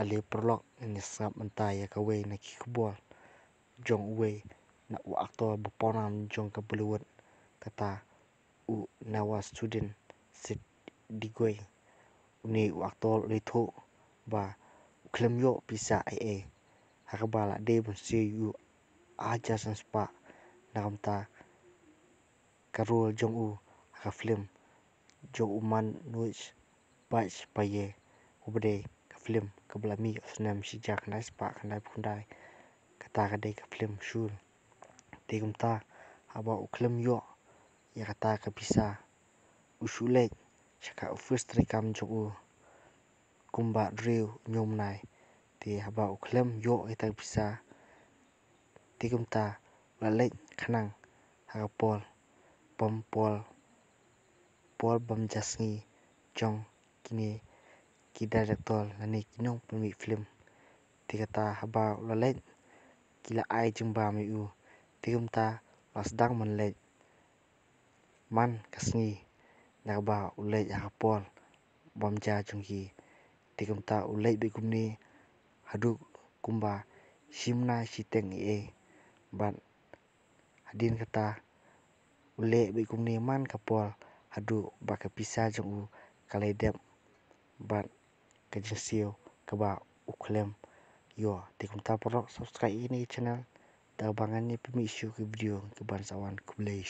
aliprolok ini sangat mentai ya kawe na kikubuan jong uwe na waktu buponan jong kebeluan kata u nawa student sit di gue ini waktu litu ba klemyo bisa ee hakabala de bun si u aja san spa na kamta karul jong u hakaflim jong uman nuis baj paye ubedeh film ke belah mi senam si jak nai spa ke nai pun dai kata ke dai ke film shul te gum ta aba u klem yo ya kata oh, ke bisa u shulek chaka u first re kam jo u kumba drew nyom nai te aba u klem yo eta bisa te gum ta la le khanang ha pol pom pol pol bam jasngi chong kini ki director lani kinong pumi film ti kata habar lalain kila ai jumpa mi u film ta was dang man lek man kasni nak ba ulai ya kapol bom ja jungki ti kum ta ulai bi kum ni hadu kumba simna siteng e ban hadin kata ulai bi kum ni man kapol hadu ba kapisa jung u kalai dem ban ka jin siyo e ka ba u klem yo ti kum ta subscribe ini channel ta bangan ni pemi isu video ke bangsawan ku belai